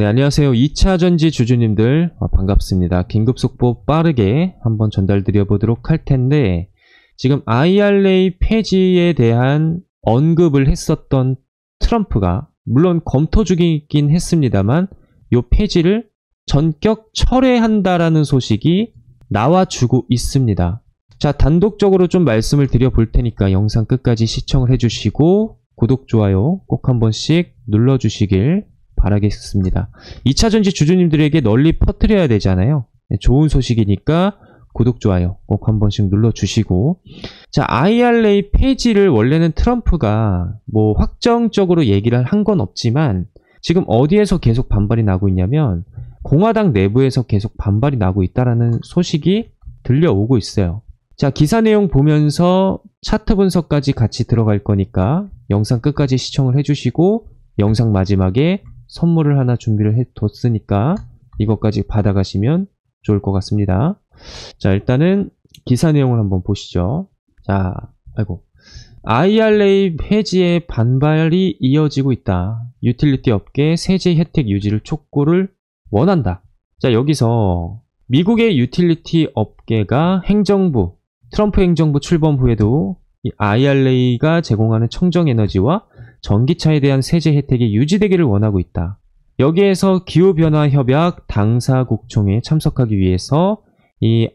네, 안녕하세요. 2차 전지 주주님들 어, 반갑습니다. 긴급 속보 빠르게 한번 전달드려 보도록 할 텐데 지금 IRA 폐지에 대한 언급을 했었던 트럼프가 물론 검토 중이긴 했습니다만 이 폐지를 전격 철회한다라는 소식이 나와주고 있습니다. 자, 단독적으로 좀 말씀을 드려볼 테니까 영상 끝까지 시청을 해주시고 구독, 좋아요 꼭한 번씩 눌러주시길 바라겠습니다. 2차 전지 주주님들에게 널리 퍼뜨려야 되잖아요. 네, 좋은 소식이니까 구독, 좋아요 꼭 한 번씩 눌러주시고 자 IRA 이지를 원래는 트럼프가 뭐 확정적으로 얘기를 한 건 없지만 지금 어디에서 계속 반발이 나고 있냐면 공화당 내부에서 계속 반발이 나고 있다라는 소식이 들려오고 있어요. 자 기사 내용 보면서 차트 분석까지 같이 들어갈 거니까 영상 끝까지 시청을 해주시고 영상 마지막에 선물을 하나 준비를 해뒀으니까 이것까지 받아가시면 좋을 것 같습니다. 자, 일단은 기사 내용을 한번 보시죠. 자, 아이고. IRA 폐지의 반발이 이어지고 있다. 유틸리티 업계 세제 혜택 유지를 촉구를 원한다. 자, 여기서 미국의 유틸리티 업계가 행정부, 트럼프 행정부 출범 후에도 이 IRA가 제공하는 청정 에너지와 전기차에 대한 세제 혜택이 유지되기를 원하고 있다. 여기에서 기후변화협약 당사국총에 참석하기 위해서 이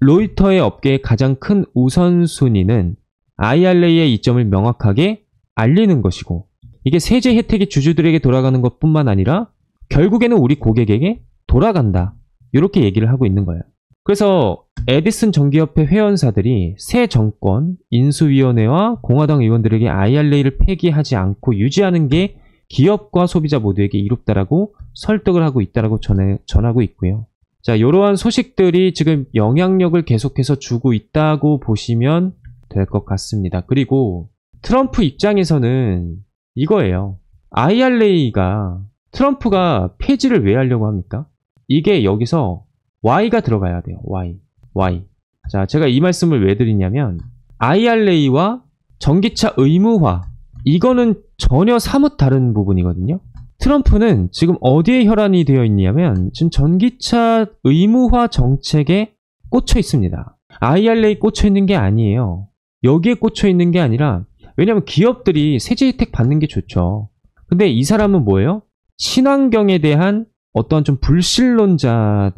로이터의 업계의 가장 큰 우선순위는 IRA의 이점을 명확하게 알리는 것이고 이게 세제 혜택이 주주들에게 돌아가는 것뿐만 아니라 결국에는 우리 고객에게 돌아간다. 이렇게 얘기를 하고 있는 거예요. 그래서 에디슨 정기협회 회원사들이 새 정권, 인수위원회와 공화당 의원들에게 IRA를 폐기하지 않고 유지하는 게 기업과 소비자 모두에게 이롭다라고 설득을 하고 있다라고 전해, 전하고 있고요. 자, 이러한 소식들이 지금 영향력을 계속해서 주고 있다고 보시면 될 것 같습니다. 그리고 트럼프 입장에서는 이거예요. IRA가 트럼프가 폐지를 왜 하려고 합니까? 이게 여기서 Y가 들어가야 돼요. Y. y. 자, 제가 이 말씀을 왜 드리냐면 IRA와 전기차 의무화 이거는 전혀 사뭇 다른 부분이거든요. 트럼프는 지금 어디에 혈안이 되어 있냐면 지금 전기차 의무화 정책에 꽂혀 있습니다. IRA 꽂혀 있는 게 아니에요. 여기에 꽂혀 있는 게 아니라 왜냐하면 기업들이 세제 혜택 받는 게 좋죠. 근데 이 사람은 뭐예요? 친환경에 대한 어떤 좀 불신론자라는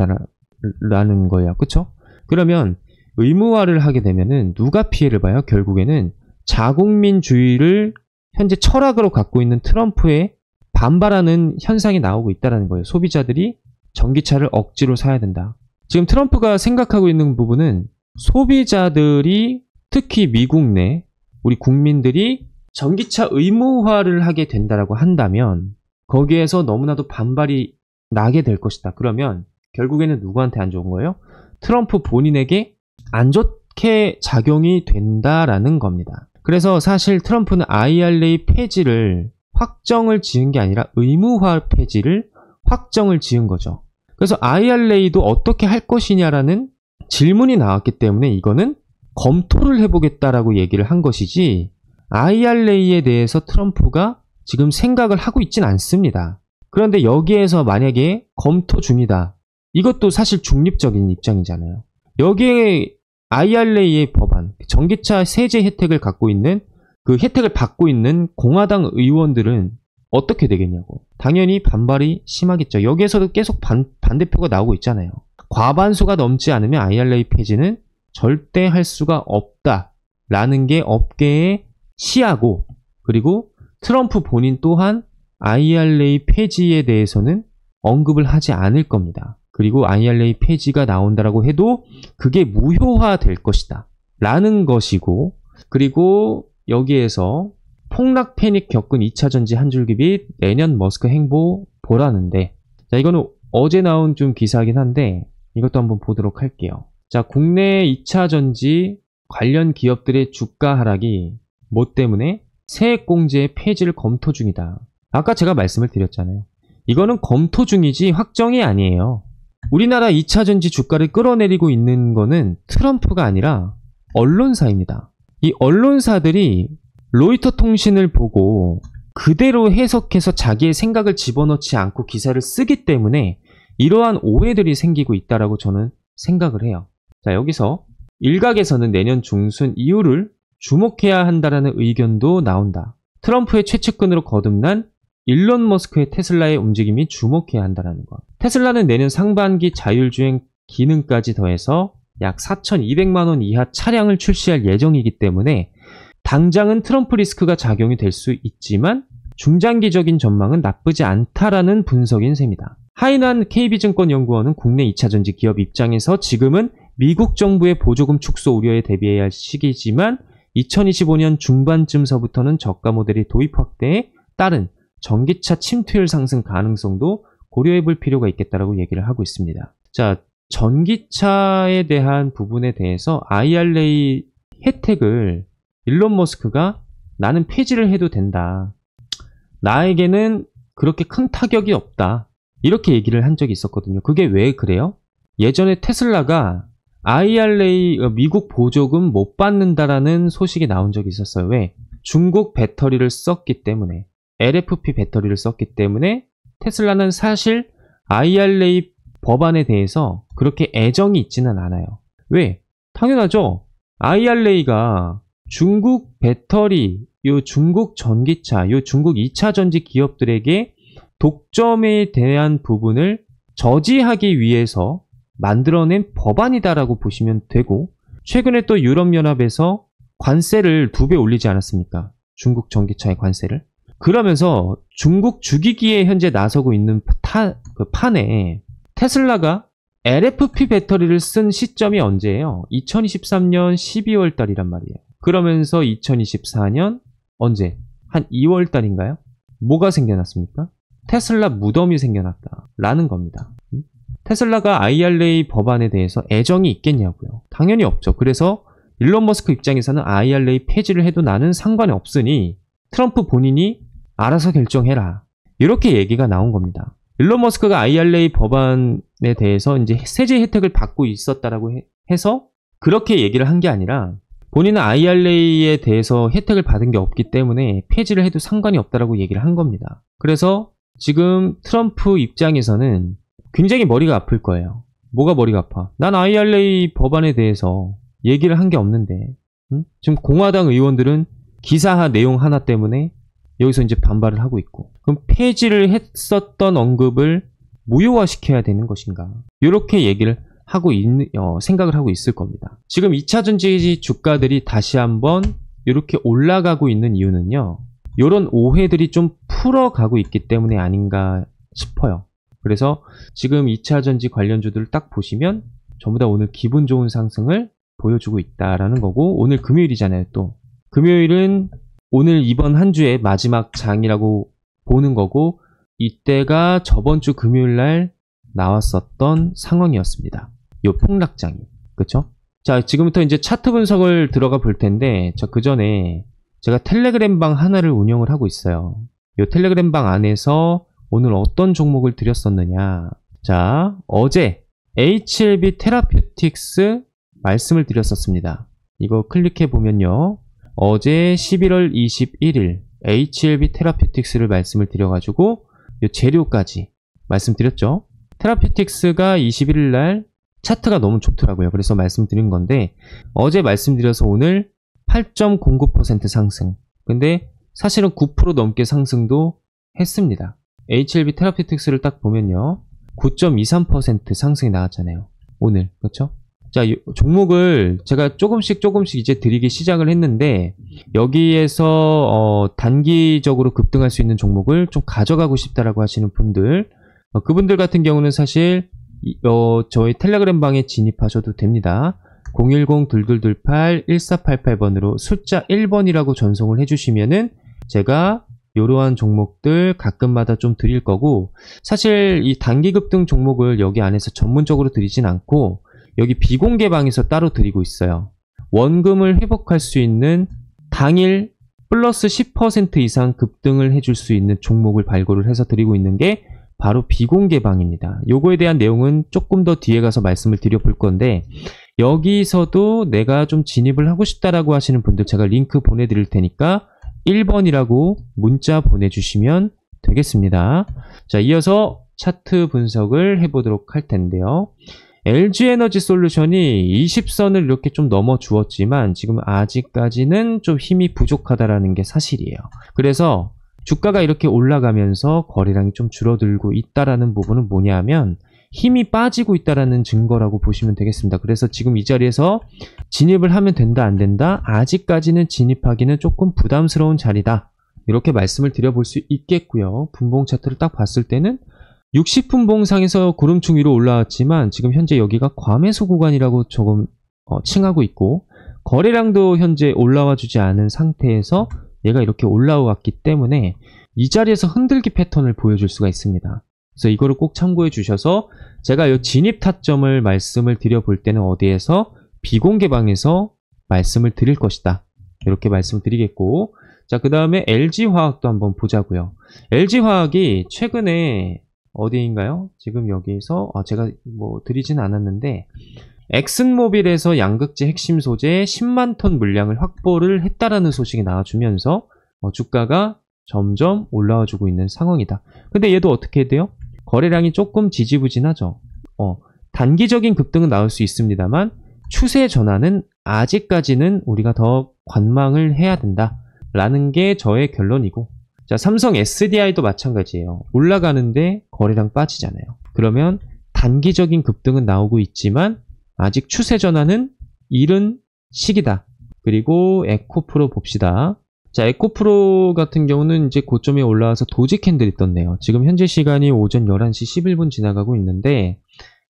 거예요. 그쵸? 그러면 의무화를 하게 되면은 누가 피해를 봐요? 결국에는 자국민주의를 현재 철학으로 갖고 있는 트럼프에 반발하는 현상이 나오고 있다는 거예요. 소비자들이 전기차를 억지로 사야 된다. 지금 트럼프가 생각하고 있는 부분은 소비자들이 특히 미국 내 우리 국민들이 전기차 의무화를 하게 된다라고 한다면 거기에서 너무나도 반발이 나게 될 것이다. 그러면 결국에는 누구한테 안 좋은 거예요? 트럼프 본인에게 안 좋게 작용이 된다라는 겁니다. 그래서 사실 트럼프는 IRA 폐지를 확정을 지은 게 아니라 의무화 폐지를 확정을 지은 거죠. 그래서 IRA도 어떻게 할 것이냐라는 질문이 나왔기 때문에 이거는 검토를 해보겠다라고 얘기를 한 것이지 IRA에 대해서 트럼프가 지금 생각을 하고 있진 않습니다. 그런데 여기에서 만약에 검토 중이다. 이것도 사실 중립적인 입장이잖아요. 여기에 IRA의 법안, 전기차 세제 혜택을 갖고 있는 그 혜택을 받고 있는 공화당 의원들은 어떻게 되겠냐고. 당연히 반발이 심하겠죠. 여기에서도 계속 반, 반대표가 나오고 있잖아요. 과반수가 넘지 않으면 IRA 폐지는 절대 할 수가 없다라는 게 업계의 시하고 그리고 트럼프 본인 또한 IRA 폐지에 대해서는 언급을 하지 않을 겁니다. 그리고 IRA 폐지가 나온다라고 해도 그게 무효화될 것이다. 라는 것이고 그리고 여기에서 폭락 패닉 겪은 2차 전지 한 줄기 빛 내년 머스크 행보 보라는데 자 이거는 어제 나온 좀 기사긴 한데 이것도 한번 보도록 할게요. 자 국내 2차 전지 관련 기업들의 주가 하락이 뭐 때문에 세액공제 폐지를 검토 중이다. 아까 제가 말씀을 드렸잖아요. 이거는 검토 중이지 확정이 아니에요. 우리나라 2차 전지 주가를 끌어내리고 있는 거는 트럼프가 아니라 언론사입니다. 이 언론사들이 로이터 통신을 보고 그대로 해석해서 자기의 생각을 집어넣지 않고 기사를 쓰기 때문에 이러한 오해들이 생기고 있다라고 저는 생각을 해요. 자, 여기서 일각에서는 내년 중순 이후를 주목해야 한다라는 의견도 나온다. 트럼프의 최측근으로 거듭난 일론 머스크의 테슬라의 움직임이 주목해야 한다는 것. 테슬라는 내년 상반기 자율주행 기능까지 더해서 약 4,200만원 이하 차량을 출시할 예정이기 때문에 당장은 트럼프 리스크가 작용이 될 수 있지만 중장기적인 전망은 나쁘지 않다라는 분석인 셈이다. 하이난 KB증권 연구원은 국내 2차전지 기업 입장에서 지금은 미국 정부의 보조금 축소 우려에 대비해야 할 시기지만 2025년 중반쯤서부터는 저가 모델이 도입 확대에 따른 전기차 침투율 상승 가능성도 고려해 볼 필요가 있겠다라고 얘기를 하고 있습니다. 자, 전기차에 대한 부분에 대해서 IRA 혜택을 일론 머스크가 나는 폐지를 해도 된다. 나에게는 그렇게 큰 타격이 없다. 이렇게 얘기를 한 적이 있었거든요. 그게 왜 그래요? 예전에 테슬라가 IRA 어, 미국 보조금 못 받는다라는 소식이 나온 적이 있었어요. 왜? 중국 배터리를 썼기 때문에. LFP 배터리를 썼기 때문에 테슬라는 사실 IRA 법안에 대해서 그렇게 애정이 있지는 않아요. 왜? 당연하죠. IRA가 중국 배터리, 요 중국 전기차, 요 중국 2차 전지 기업들에게 독점에 대한 부분을 저지하기 위해서 만들어낸 법안이다라고 보시면 되고 최근에 또 유럽연합에서 관세를 두 배 올리지 않았습니까? 중국 전기차의 관세를. 그러면서 중국 죽이기에 현재 나서고 있는 타, 그 판에 테슬라가 LFP 배터리를 쓴 시점이 언제예요? 2023년 12월 달이란 말이에요. 그러면서 2024년 언제? 한 2월 달인가요? 뭐가 생겨났습니까? 테슬라 무덤이 생겨났다라는 겁니다. 음? 테슬라가 IRA 법안에 대해서 애정이 있겠냐고요. 당연히 없죠. 그래서 일론 머스크 입장에서는 IRA 폐지를 해도 나는 상관이 없으니 트럼프 본인이 알아서 결정해라. 이렇게 얘기가 나온 겁니다. 일론 머스크가 IRA 법안에 대해서 이제 세제 혜택을 받고 있었다라고 해서 그렇게 얘기를 한 게 아니라 본인은 IRA에 대해서 혜택을 받은 게 없기 때문에 폐지를 해도 상관이 없다라고 얘기를 한 겁니다. 그래서 지금 트럼프 입장에서는 굉장히 머리가 아플 거예요. 뭐가 머리가 아파? 난 IRA 법안에 대해서 얘기를 한 게 없는데 응? 지금 공화당 의원들은 기사 내용 하나 때문에 여기서 이제 반발을 하고 있고 그럼 폐지를 했었던 언급을 무효화시켜야 되는 것인가 이렇게 얘기를 하고 있는 어, 생각을 하고 있을 겁니다 지금 2차전지 주가들이 다시 한번 이렇게 올라가고 있는 이유는요 이런 오해들이 좀 풀어가고 있기 때문에 아닌가 싶어요 그래서 지금 2차전지 관련주들을 딱 보시면 전부 다 오늘 기분 좋은 상승을 보여주고 있다라는 거고 오늘 금요일이잖아요 또 금요일은 오늘 이번 한 주의 마지막 장이라고 보는 거고 이때가 저번 주 금요일 날 나왔었던 상황이었습니다. 요 폭락장이. 그쵸 자, 지금부터 이제 차트 분석을 들어가 볼 텐데 저 그 전에 제가 텔레그램 방 하나를 운영을 하고 있어요. 요 텔레그램 방 안에서 오늘 어떤 종목을 드렸었느냐. 자, 어제 HLB 테라퓨틱스 말씀을 드렸었습니다. 이거 클릭해 보면요. 어제 11월 21일 HLB 테라피틱스를 말씀을 드려가지고 이 재료까지 말씀드렸죠. 테라피틱스가 21일 날 차트가 너무 좋더라고요. 그래서 말씀드린 건데 어제 말씀드려서 오늘 8.09% 상승. 근데 사실은 9% 넘게 상승도 했습니다. HLB 테라피틱스를 딱 보면요. 9.23% 상승이 나왔잖아요. 오늘. 그렇죠? 자, 종목을 제가 조금씩 조금씩 이제 드리기 시작을 했는데 여기에서 어, 단기적으로 급등할 수 있는 종목을 좀 가져가고 싶다라고 하시는 분들 어, 그분들 같은 경우는 사실 어, 저희 텔레그램 방에 진입하셔도 됩니다. 010-2228-1488번으로 숫자 1번이라고 전송을 해주시면은 제가 이러한 종목들 가끔마다 좀 드릴 거고 사실 이 단기 급등 종목을 여기 안에서 전문적으로 드리진 않고 여기 비공개 방에서 따로 드리고 있어요. 원금을 회복할 수 있는 당일 플러스 10% 이상 급등을 해줄 수 있는 종목을 발굴을 해서 드리고 있는 게 바로 비공개 방입니다. 요거에 대한 내용은 조금 더 뒤에 가서 말씀을 드려볼 건데 여기서도 내가 좀 진입을 하고 싶다라고 하시는 분들 제가 링크 보내드릴 테니까 1번이라고 문자 보내주시면 되겠습니다. 자 이어서 차트 분석을 해보도록 할 텐데요. LG 에너지 솔루션이 20선을 이렇게 좀 넘어 주었지만 지금 아직까지는 좀 힘이 부족하다라는 게 사실이에요. 그래서 주가가 이렇게 올라가면서 거래량이 좀 줄어들고 있다라는 부분은 뭐냐면 힘이 빠지고 있다라는 증거라고 보시면 되겠습니다. 그래서 지금 이 자리에서 진입을 하면 된다 안 된다 아직까지는 진입하기는 조금 부담스러운 자리다 이렇게 말씀을 드려볼 수 있겠고요. 분봉 차트를 딱 봤을 때는 60분 봉상에서 구름층 위로 올라왔지만 지금 현재 여기가 과매수 구간이라고 조금 어, 칭하고 있고 거래량도 현재 올라와 주지 않은 상태에서 얘가 이렇게 올라왔기 때문에 이 자리에서 흔들기 패턴을 보여줄 수가 있습니다. 그래서 이거를 꼭 참고해 주셔서 제가 이 진입 타점을 말씀을 드려볼 때는 어디에서 비공개 방에서 말씀을 드릴 것이다. 이렇게 말씀드리겠고 자 그 다음에 LG화학도 한번 보자고요. LG화학이 최근에 어디인가요? 지금 여기서 아, 제가 뭐 드리진 않았는데 엑슨모빌에서 양극재 핵심 소재 10만 톤 물량을 확보를 했다라는 소식이 나와주면서 어, 주가가 점점 올라와주고 있는 상황이다. 근데 얘도 어떻게 돼요? 거래량이 조금 지지부진하죠. 어, 단기적인 급등은 나올 수 있습니다만 추세 전환은 아직까지는 우리가 더 관망을 해야 된다. 라는 게 저의 결론이고 자 삼성 SDI도 마찬가지예요. 올라가는데 거래량 빠지잖아요. 그러면 단기적인 급등은 나오고 있지만 아직 추세 전환은 이른 시기다. 그리고 에코프로 봅시다. 자, 에코프로 같은 경우는 이제 고점에 올라와서 도지 캔들이 떴네요. 지금 현재 시간이 오전 11시 11분 지나가고 있는데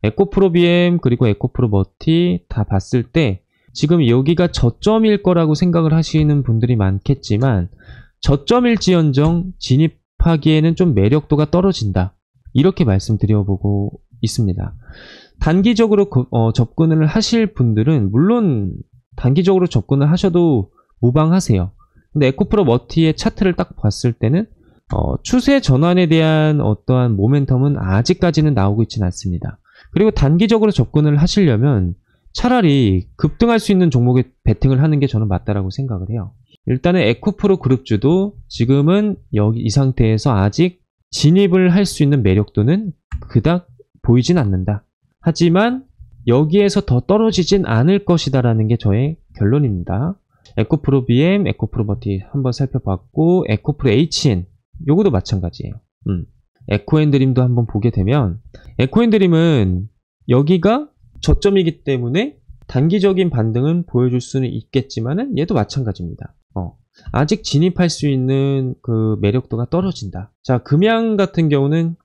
에코프로 BM 그리고 에코프로 머티 다 봤을 때 지금 여기가 저점일 거라고 생각을 하시는 분들이 많겠지만 저점일지언정 진입하기에는 좀 매력도가 떨어진다. 이렇게 말씀드려보고 있습니다. 단기적으로 그, 어, 접근을 하실 분들은 물론 단기적으로 접근을 하셔도 무방하세요. 근데 에코프로 머티의 차트를 딱 봤을 때는 어, 추세 전환에 대한 어떠한 모멘텀은 아직까지는 나오고 있진 않습니다. 그리고 단기적으로 접근을 하시려면 차라리 급등할 수 있는 종목에 베팅을 하는 게 저는 맞다라고 생각을 해요. 일단은 에코프로 그룹주도 지금은 여기 이 상태에서 아직 진입을 할 수 있는 매력도는 그닥 보이진 않는다. 하지만 여기에서 더 떨어지진 않을 것이다라는 게 저의 결론입니다. 에코프로 BM, 에코프로 버티 한번 살펴봤고 에코프로 HN 요거도 마찬가지예요. 음. 에코앤드림도 한번 보게 되면 에코앤드림은 여기가 저점이기 때문에 단기적인 반등은 보여줄 수는 있겠지만은 얘도 마찬가지입니다. 어. 아직 진입할 수 있는 그 매력도가 떨어진다. 자, 금양 같은 경우는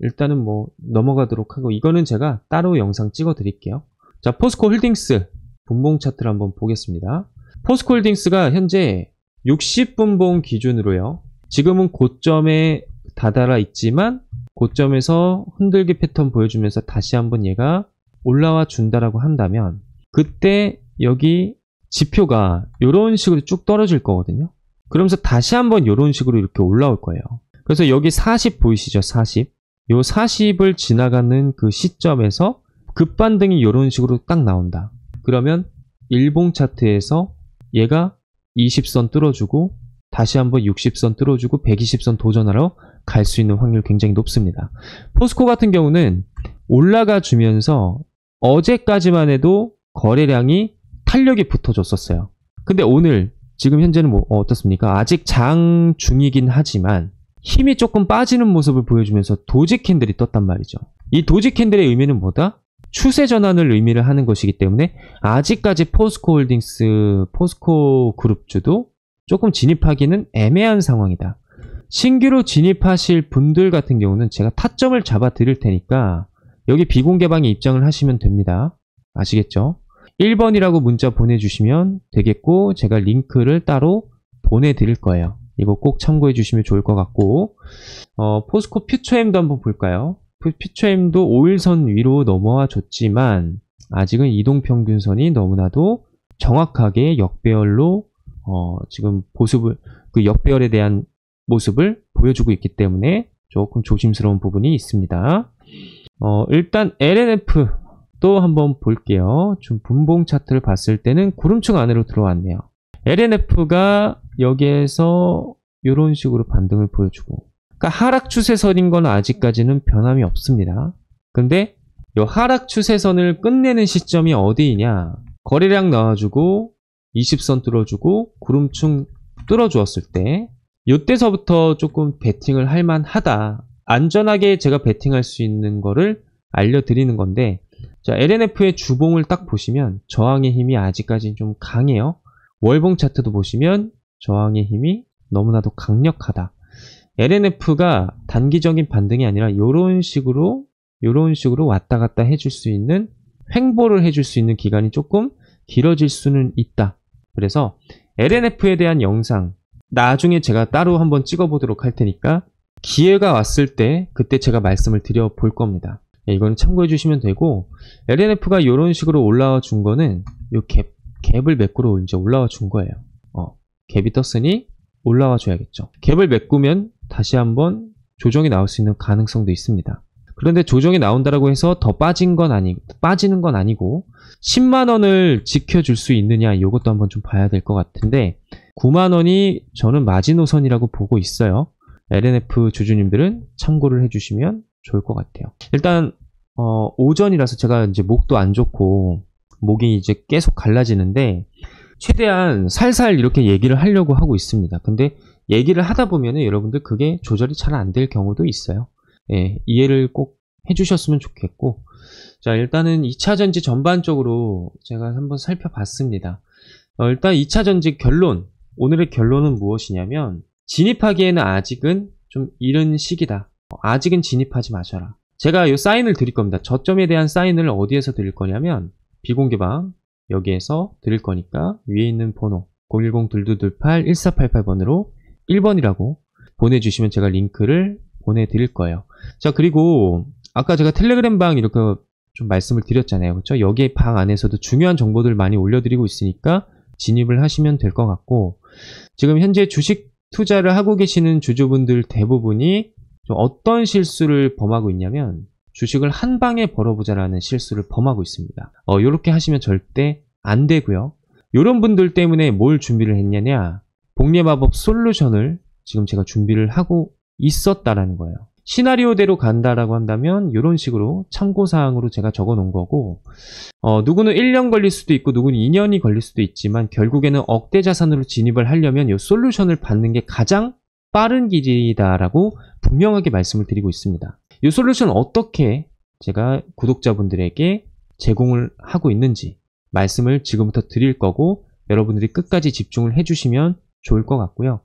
일단은 뭐 넘어가도록 하고 이거는 제가 따로 영상 찍어 드릴게요. 자, 포스코 홀딩스 분봉 차트를 한번 보겠습니다. 포스코 홀딩스가 현재 60분봉 기준으로요. 지금은 고점에 다다라 있지만 고점에서 흔들기 패턴 보여주면서 다시 한번 얘가 올라와 준다라고 한다면 그때 여기 지표가 이런 식으로 쭉 떨어질 거거든요. 그러면서 다시 한번 이런 식으로 이렇게 올라올 거예요. 그래서 여기 40 보이시죠? 40. 이 40을 지나가는 그 시점에서 급반등이 이런 식으로 딱 나온다. 그러면 일봉 차트에서 얘가 20선 뚫어주고 다시 한번 60선 뚫어주고 120선 도전하러 갈 수 있는 확률 굉장히 높습니다. 포스코 같은 경우는 올라가 주면서 어제까지만 해도 거래량이 탄력이 붙어줬었어요. 근데 오늘 지금 현재는 뭐 어, 어떻습니까? 아직 장 중이긴 하지만 힘이 조금 빠지는 모습을 보여주면서 도지 캔들이 떴단 말이죠. 이 도지 캔들의 의미는 뭐다? 추세 전환을 의미를 하는 것이기 때문에 아직까지 포스코 홀딩스, 포스코 그룹주도 조금 진입하기는 애매한 상황이다. 신규로 진입하실 분들 같은 경우는 제가 타점을 잡아 드릴 테니까 여기 비공개방에 입장을 하시면 됩니다. 아시겠죠? 1번이라고 문자 보내주시면 되겠고 제가 링크를 따로 보내드릴 거예요. 이거 꼭 참고해 주시면 좋을 것 같고 어, 포스코 퓨처엠도 한번 볼까요? 퓨처엠도 5일선 위로 넘어와 줬지만 아직은 이동평균선이 너무나도 정확하게 역배열로 어, 지금 보습을 그 역배열에 대한 모습을 보여주고 있기 때문에 조금 조심스러운 부분이 있습니다. 어, 일단 LNF 또 한번 볼게요. 좀 분봉 차트를 봤을 때는 구름층 안으로 들어왔네요. LNF가 여기에서 이런 식으로 반등을 보여주고 그러니까 하락 추세선인 건 아직까지는 변함이 없습니다. 근데 이 하락 추세선을 끝내는 시점이 어디이냐 거래량 나와주고 20선 뚫어주고 구름층 뚫어주었을 때 이때서부터 조금 베팅을 할 만하다 안전하게 제가 베팅할 수 있는 거를 알려드리는 건데 자, LNF의 주봉을 딱 보시면 저항의 힘이 아직까지좀 강해요. 월봉 차트도 보시면 저항의 힘이 너무나도 강력하다. LNF가 단기적인 반등이 아니라 이런 식으로 이런 식으로 왔다 갔다 해줄 수 있는 횡보를 해줄 수 있는 기간이 조금 길어질 수는 있다. 그래서 LNF에 대한 영상 나중에 제가 따로 한번 찍어보도록 할 테니까 기회가 왔을 때 그때 제가 말씀을 드려 볼 겁니다. 예, 이건 참고해 주시면 되고 LNF가 이런 식으로 올라와 준 거는 요 갭, 갭을 메꾸로 이제 올라와 준 거예요. 어, 갭이 떴으니 올라와 줘야겠죠. 갭을 메꾸면 다시 한번 조정이 나올 수 있는 가능성도 있습니다. 그런데 조정이 나온다라고 해서 더 빠진 건 아니, 빠지는 건 아니고 10만 원을 지켜줄 수 있느냐 이것도 한번 좀 봐야 될 것 같은데 9만 원이 저는 마지노선이라고 보고 있어요. LNF 주주님들은 참고를 해주시면 좋을 것 같아요. 일단 어, 오전이라서 제가 이제 목도 안 좋고 목이 이제 계속 갈라지는데 최대한 살살 이렇게 얘기를 하려고 하고 있습니다. 근데 얘기를 하다 보면은 여러분들 그게 조절이 잘 안 될 경우도 있어요. 예, 이해를 꼭 해주셨으면 좋겠고 자 일단은 2차전지 전반적으로 제가 한번 살펴봤습니다. 어, 일단 2차전지 결론 오늘의 결론은 무엇이냐면 진입하기에는 아직은 좀 이른 시기다. 어, 아직은 진입하지 마셔라. 제가 이 사인을 드릴 겁니다. 저점에 대한 사인을 어디에서 드릴 거냐면 비공개방 여기에서 드릴 거니까 위에 있는 번호 010-2228-1488번으로 1번이라고 보내주시면 제가 링크를 보내드릴 거예요. 자 그리고 아까 제가 텔레그램 방 이렇게 좀 말씀을 드렸잖아요. 그렇죠? 여기에 방 안에서도 중요한 정보들 많이 올려드리고 있으니까 진입을 하시면 될 것 같고 지금 현재 주식 투자를 하고 계시는 주주분들 대부분이 어떤 실수를 범하고 있냐면 주식을 한 방에 벌어보자라는 실수를 범하고 있습니다. 어, 이렇게 하시면 절대 안 되고요. 이런 분들 때문에 뭘 준비를 했냐냐 복리 마법 솔루션을 지금 제가 준비를 하고 있었다라는 거예요. 시나리오대로 간다라고 한다면 이런 식으로 참고사항으로 제가 적어 놓은 거고 어, 누구는 1년 걸릴 수도 있고 누구는 2년이 걸릴 수도 있지만 결국에는 억대 자산으로 진입을 하려면 이 솔루션을 받는 게 가장 빠른 길이다라고 분명하게 말씀을 드리고 있습니다. 이 솔루션 어떻게 제가 구독자분들에게 제공을 하고 있는지 말씀을 지금부터 드릴 거고 여러분들이 끝까지 집중을 해주시면 좋을 것 같고요.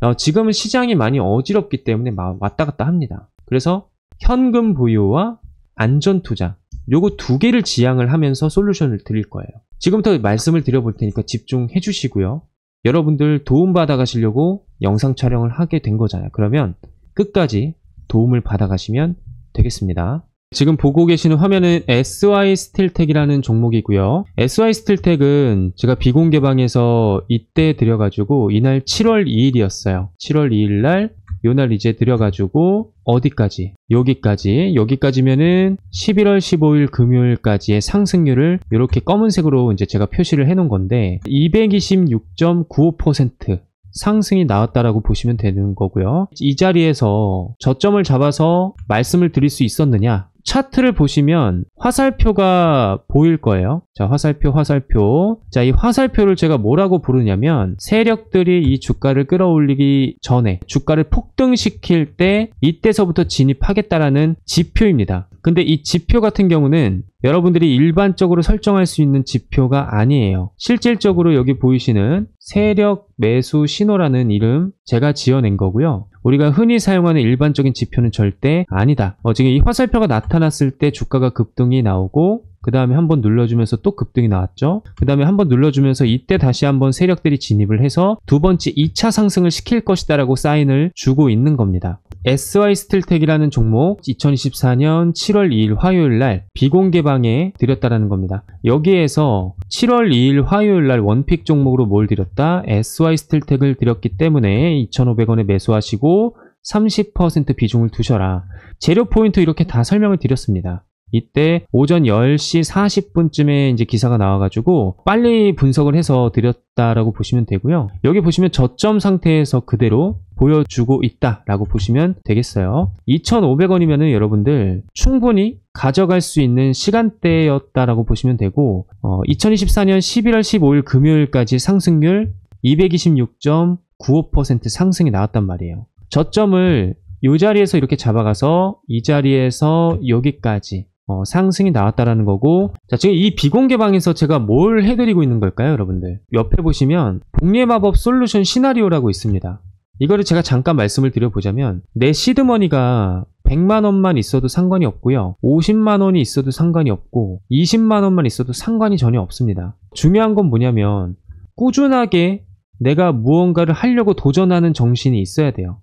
어, 지금은 시장이 많이 어지럽기 때문에 왔다 갔다 합니다. 그래서 현금 보유와 안전 투자 요거 두 개를 지향을 하면서 솔루션을 드릴 거예요. 지금부터 말씀을 드려볼 테니까 집중해 주시고요. 여러분들 도움 받아 가시려고 영상 촬영을 하게 된 거잖아요. 그러면 끝까지 도움을 받아 가시면 되겠습니다. 지금 보고 계시는 화면은 SY 스틸텍이라는 종목이고요. SY 스틸텍은 제가 비공개방에서 이때 드려가지고 이날 7월 2일이었어요. 7월 2일 날 요날 이제 들여가지고 어디까지? 여기까지. 여기까지면은 11월 15일 금요일까지의 상승률을 이렇게 검은색으로 이제 제가 표시를 해 놓은 건데 226.95% 상승이 나왔다라고 보시면 되는 거고요. 이 자리에서 저점을 잡아서 말씀을 드릴 수 있었느냐? 차트를 보시면 화살표가 보일 거예요. 자, 화살표, 화살표. 자, 이 화살표를 제가 뭐라고 부르냐면 세력들이 이 주가를 끌어올리기 전에 주가를 폭등시킬 때 이때서부터 진입하겠다라는 지표입니다. 근데 이 지표 같은 경우는 여러분들이 일반적으로 설정할 수 있는 지표가 아니에요. 실질적으로 여기 보이시는 세력 매수 신호라는 이름 제가 지어낸 거고요. 우리가 흔히 사용하는 일반적인 지표는 절대 아니다. 어, 지금 이 화살표가 나타났을 때 주가가 급등이 나오고 그 다음에 한번 눌러주면서 또 급등이 나왔죠 그 다음에 한번 눌러주면서 이때 다시 한번 세력들이 진입을 해서 두 번째 2차 상승을 시킬 것이다 라고 사인을 주고 있는 겁니다 SY 스틸텍이라는 종목 2024년 7월 2일 화요일 날 비공개 방에 드렸다라는 겁니다. 여기에서 7월 2일 화요일 날 원픽 종목으로 뭘 드렸다? SY 스틸텍을 드렸기 때문에 2,500원에 매수하시고 30% 비중을 두셔라. 재료 포인트 이렇게 다 설명을 드렸습니다. 이때 오전 10시 40분쯤에 이제 기사가 나와가지고 빨리 분석을 해서 드렸다라고 보시면 되고요. 여기 보시면 저점 상태에서 그대로 보여주고 있다라고 보시면 되겠어요. 2,500원이면은 여러분들 충분히 가져갈 수 있는 시간대였다라고 보시면 되고 어, 2024년 11월 15일 금요일까지 상승률 226.95% 상승이 나왔단 말이에요. 저점을 이 자리에서 이렇게 잡아가서 이 자리에서 여기까지 어, 상승이 나왔다라는 거고 자 지금 이 비공개 방에서 제가 뭘 해드리고 있는 걸까요 여러분들 옆에 보시면 복리마법 솔루션 시나리오라고 있습니다 이거를 제가 잠깐 말씀을 드려보자면 내 시드머니가 100만원만 있어도 상관이 없고요 50만원이 있어도 상관이 없고 20만원만 있어도 상관이 전혀 없습니다 중요한 건 뭐냐면 꾸준하게 내가 무언가를 하려고 도전하는 정신이 있어야 돼요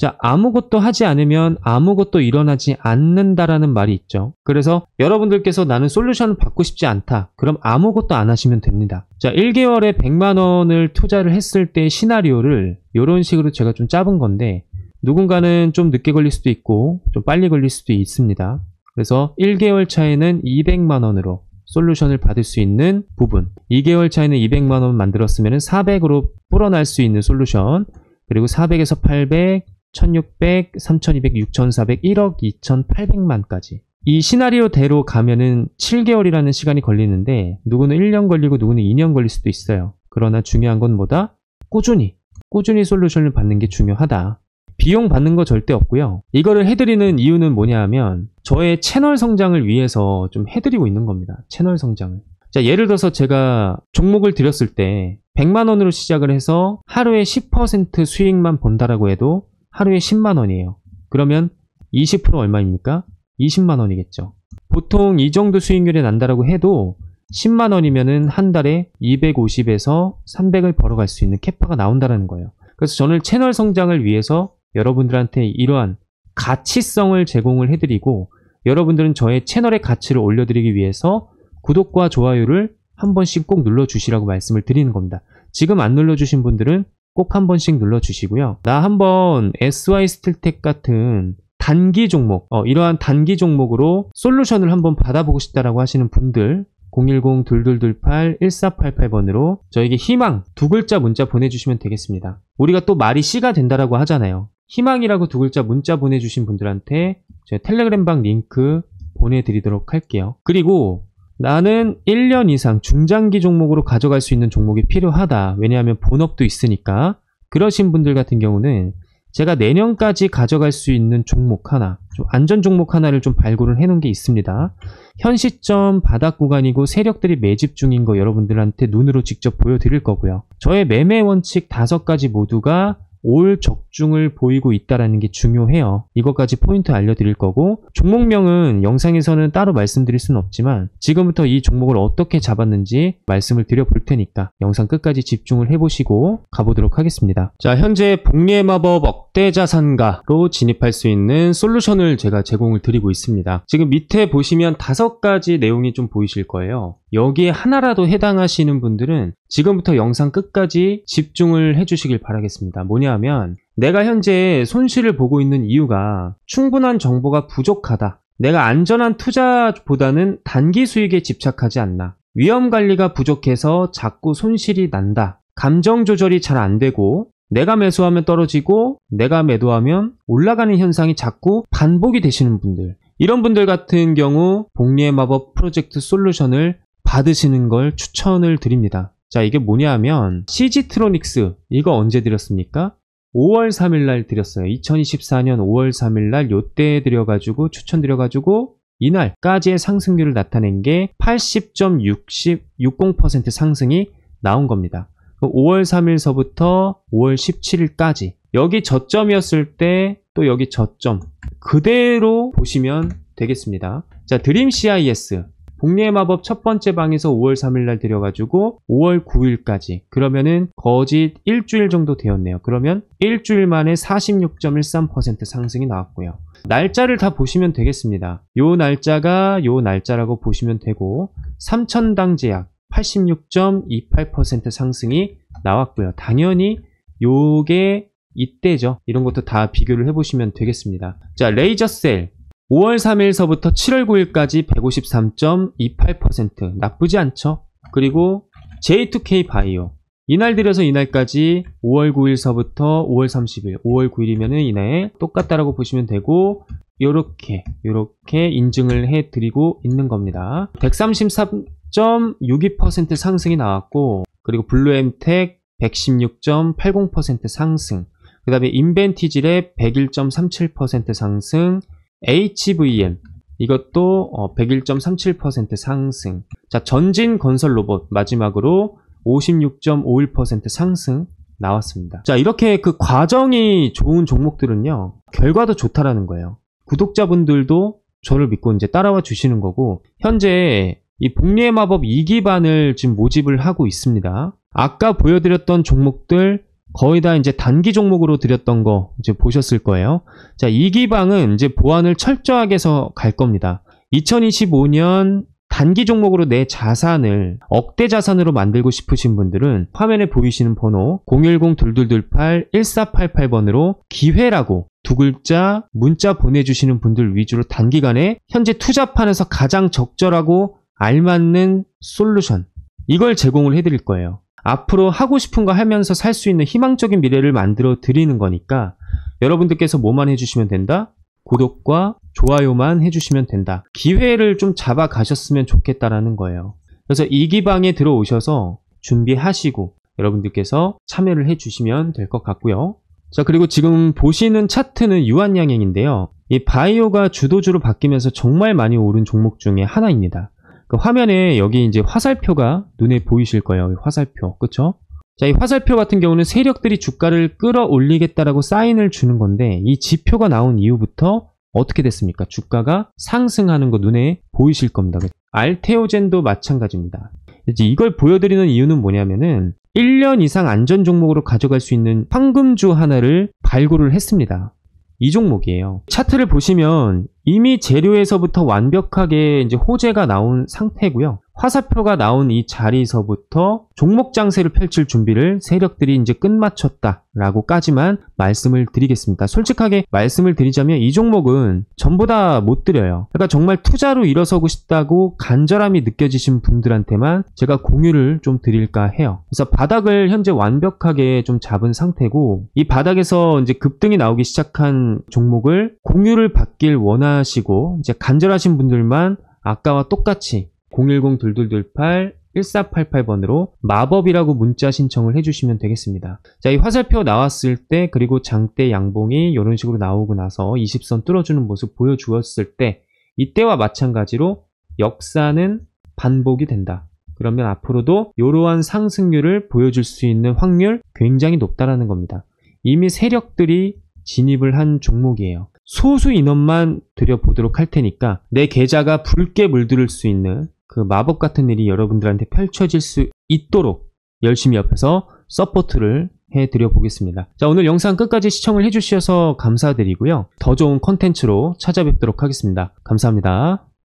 자, 아무것도 하지 않으면 아무것도 일어나지 않는다라는 말이 있죠. 그래서 여러분들께서 나는 솔루션을 받고 싶지 않다. 그럼 아무것도 안 하시면 됩니다. 자, 1개월에 100만 원을 투자를 했을 때 시나리오를 이런 식으로 제가 좀 짜본 건데 누군가는 좀 늦게 걸릴 수도 있고 좀 빨리 걸릴 수도 있습니다. 그래서 1개월 차에는 200만 원으로 솔루션을 받을 수 있는 부분 2개월 차에는 200만 원 만들었으면 400으로 불어날 수 있는 솔루션 그리고 400에서 800, 1600, 3200, 6400, 1억 2800만까지 이 시나리오대로 가면은 7개월이라는 시간이 걸리는데 누구는 1년 걸리고 누구는 2년 걸릴 수도 있어요. 그러나 중요한 건 뭐다? 꾸준히, 꾸준히 솔루션을 받는 게 중요하다. 비용 받는 거 절대 없고요. 이거를 해드리는 이유는 뭐냐 하면 저의 채널 성장을 위해서 좀 해드리고 있는 겁니다. 채널 성장을. 자, 예를 들어서 제가 종목을 드렸을 때 100만 원으로 시작을 해서 하루에 10% 수익만 본다라고 해도 하루에 10만 원이에요. 그러면 20% 얼마입니까? 20만 원이겠죠. 보통 이 정도 수익률이 난다라고 해도 10만 원이면은 한 달에 250에서 300을 벌어갈 수 있는 캐파가 나온다는 라 거예요. 그래서 저는 채널 성장을 위해서 여러분들한테 이러한 가치성을 제공을 해드리고 여러분들은 저의 채널의 가치를 올려드리기 위해서 구독과 좋아요를 한 번씩 꼭 눌러주시라고 말씀을 드리는 겁니다. 지금 안 눌러주신 분들은 꼭한 번씩 눌러주시고요. 나 한번 SY 스틸텍 같은 단기 종목, 어, 이러한 단기 종목으로 솔루션을 한번 받아보고 싶다라고 하시는 분들 010-2228-1488번으로 저에게 희망 두 글자 문자 보내주시면 되겠습니다. 우리가 또 말이 씨가 된다라고 하잖아요. 희망이라고 두 글자 문자 보내주신 분들한테 제 텔레그램방 링크 보내드리도록 할게요. 그리고 나는 1년 이상 중장기 종목으로 가져갈 수 있는 종목이 필요하다. 왜냐하면 본업도 있으니까. 그러신 분들 같은 경우는 제가 내년까지 가져갈 수 있는 종목 하나, 좀 안전 종목 하나를 좀 발굴을 해놓은 게 있습니다. 현 시점 바닥 구간이고 세력들이 매집 중인 거 여러분들한테 눈으로 직접 보여드릴 거고요. 저의 매매 원칙 다섯 가지 모두가 올 적중을 보이고 있다라는 게 중요해요. 이것까지 포인트 알려드릴 거고 종목명은 영상에서는 따로 말씀드릴 수는 없지만 지금부터 이 종목을 어떻게 잡았는지 말씀을 드려볼 테니까 영상 끝까지 집중을 해보시고 가보도록 하겠습니다. 자 현재 복리의 마법 억대 자산가로 진입할 수 있는 솔루션을 제가 제공을 드리고 있습니다. 지금 밑에 보시면 다섯 가지 내용이 좀 보이실 거예요. 여기에 하나라도 해당하시는 분들은 지금부터 영상 끝까지 집중을 해주시길 바라겠습니다. 뭐냐 하면 내가 현재 손실을 보고 있는 이유가 충분한 정보가 부족하다. 내가 안전한 투자보다는 단기 수익에 집착하지 않나. 위험 관리가 부족해서 자꾸 손실이 난다. 감정 조절이 잘 안 되고 내가 매수하면 떨어지고 내가 매도하면 올라가는 현상이 자꾸 반복이 되시는 분들 이런 분들 같은 경우 복리의 마법 프로젝트 솔루션을 받으시는 걸 추천을 드립니다. 자 이게 뭐냐 하면 CG 트로닉스 이거 언제 드렸습니까? 5월 3일 날 드렸어요. 2024년 5월 3일 날 요 때 드려가지고 추천드려가지고 이날까지의 상승률을 나타낸 게 80.60% 상승이 나온 겁니다. 5월 3일서부터 5월 17일까지 여기 저점이었을 때 또 여기 저점 그대로 보시면 되겠습니다. 자 드림 CIS 복리의 마법 첫 번째 방에서 5월 3일날 들여가지고 5월 9일까지 그러면은 거짓 일주일 정도 되었네요. 그러면 일주일 만에 46.13% 상승이 나왔고요. 날짜를 다 보시면 되겠습니다. 요 날짜가 요 날짜라고 보시면 되고 3천당 제약 86.28% 상승이 나왔고요. 당연히 요게 이때죠. 이런 것도 다 비교를 해보시면 되겠습니다. 자, 레이저셀 5월 3일서부터 7월 9일까지 153.28% 나쁘지 않죠. 그리고 J2K 바이오 이날 들여서 이날까지 5월 9일서부터 5월 30일, 5월 9일이면은 이날 똑같다라고 보시면 되고 요렇게 요렇게 인증을 해 드리고 있는 겁니다. 133.62% 상승이 나왔고 그리고 블루엠텍 116.80% 상승. 그다음에 인벤티질의 101.37% 상승, HVM 이것도 101.37% 어, 상승 자 전진 건설 로봇 마지막으로 56.51% 상승 나왔습니다 자 이렇게 그 과정이 좋은 종목들은요 결과도 좋다라는 거예요 구독자분들도 저를 믿고 이제 따라와 주시는 거고 현재 이 복리의 마법 2기반을 지금 모집을 하고 있습니다 아까 보여드렸던 종목들 거의 다 이제 단기 종목으로 드렸던 거 이제 보셨을 거예요. 자, 이기방은 이제 보안을 철저하게 해서 갈 겁니다. 2025년 단기 종목으로 내 자산을 억대 자산으로 만들고 싶으신 분들은 화면에 보이시는 번호 010-2228-1488번으로 기회라고 두 글자 문자 보내주시는 분들 위주로 단기간에 현재 투자판에서 가장 적절하고 알맞는 솔루션 이걸 제공을 해드릴 거예요. 앞으로 하고 싶은 거 하면서 살 수 있는 희망적인 미래를 만들어 드리는 거니까 여러분들께서 뭐만 해주시면 된다? 구독과 좋아요만 해주시면 된다. 기회를 좀 잡아 가셨으면 좋겠다라는 거예요. 그래서 이기방에 들어오셔서 준비하시고 여러분들께서 참여를 해주시면 될 것 같고요. 자 그리고 지금 보시는 차트는 유한양행인데요. 이 바이오가 주도주로 바뀌면서 정말 많이 오른 종목 중에 하나입니다. 그 화면에 여기 이제 화살표가 눈에 보이실 거예요. 화살표. 그쵸? 자, 이 화살표 같은 경우는 세력들이 주가를 끌어올리겠다라고 사인을 주는 건데 이 지표가 나온 이후부터 어떻게 됐습니까? 주가가 상승하는 거 눈에 보이실 겁니다. 알테오젠도 마찬가지입니다. 이제 이걸 보여드리는 이유는 뭐냐면은 1년 이상 안전 종목으로 가져갈 수 있는 황금주 하나를 발굴을 했습니다. 이 종목이에요. 차트를 보시면 이미 재료에서부터 완벽하게 이제 호재가 나온 상태고요. 화살표가 나온 이 자리에서부터 종목 장세를 펼칠 준비를 세력들이 이제 끝마쳤다라고까지만 말씀을 드리겠습니다. 솔직하게 말씀을 드리자면 이 종목은 전부 다 못 드려요. 그러니까 정말 투자로 일어서고 싶다고 간절함이 느껴지신 분들한테만 제가 공유를 좀 드릴까 해요. 그래서 바닥을 현재 완벽하게 좀 잡은 상태고 이 바닥에서 이제 급등이 나오기 시작한 종목을 공유를 받길 원하시고 이제 간절하신 분들만 아까와 똑같이 0 1 0 2 2 2 8 1488번으로 마법이라고 문자 신청을 해주시면 되겠습니다. 자, 이 화살표 나왔을 때 그리고 장대 양봉이 이런 식으로 나오고 나서 20선 뚫어주는 모습 보여주었을 때 이때와 마찬가지로 역사는 반복이 된다. 그러면 앞으로도 이러한 상승률을 보여줄 수 있는 확률 굉장히 높다라는 겁니다. 이미 세력들이 진입을 한 종목이에요. 소수 인원만 들여보도록 할 테니까 내 계좌가 붉게 물들을 수 있는 그 마법 같은 일이 여러분들한테 펼쳐질 수 있도록 열심히 옆에서 서포트를 해드려 보겠습니다. 자 오늘 영상 끝까지 시청을 해주셔서 감사드리고요. 더 좋은 컨텐츠로 찾아뵙도록 하겠습니다. 감사합니다.